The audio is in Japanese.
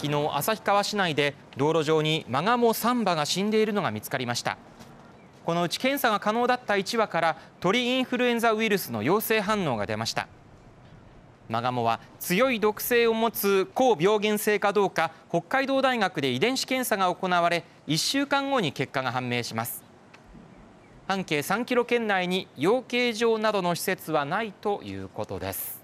昨日旭川市内で道路上にマガモ3羽が死んでいるのが見つかりましたこのうち検査が可能だった1羽から鳥インフルエンザウイルスの陽性反応が出ましたマガモは強い毒性を持つ抗病原性かどうか北海道大学で遺伝子検査が行われ1週間後に結果が判明します半径3キロ圏内に養鶏場などの施設はないということです